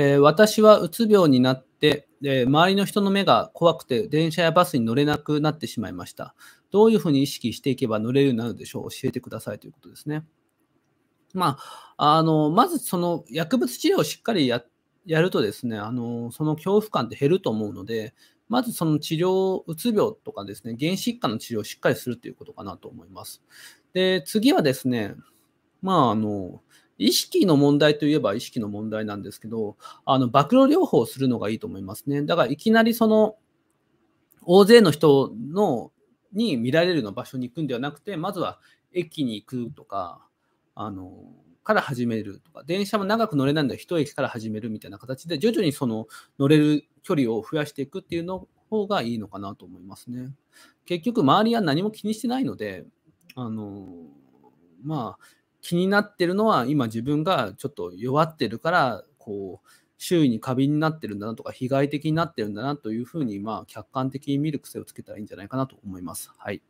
えー、私はうつ病になって、えー、周りの人の目が怖くて電車やバスに乗れなくなってしまいました。どういうふうに意識していけば乗れるようになるでしょう教えてくださいということですね。まあ、あのまずその薬物治療をしっかりややるとですねあの、その恐怖感って減ると思うので、まずその治療、うつ病とかですね、原疾患の治療をしっかりするということかなと思います。で、次はですね、まあ、あの、意識の問題といえば意識の問題なんですけど、あの、暴露療法をするのがいいと思いますね。だからいきなりその、大勢の人の、に見られるの場所に行くんではなくて、まずは駅に行くとか、あの、から始めるとか、電車も長く乗れないので1駅から始めるみたいな形で、徐々にその乗れる距離を増やしていくっていうの方がいいのかなと思いますね。結局、周りは何も気にしてないので、あのまあ、気になってるのは今自分がちょっと弱ってるからこう周囲に過敏になってるんだなとか被害的になってるんだなというふうにまあ客観的に見る癖をつけたらいいんじゃないかなと思います。はい、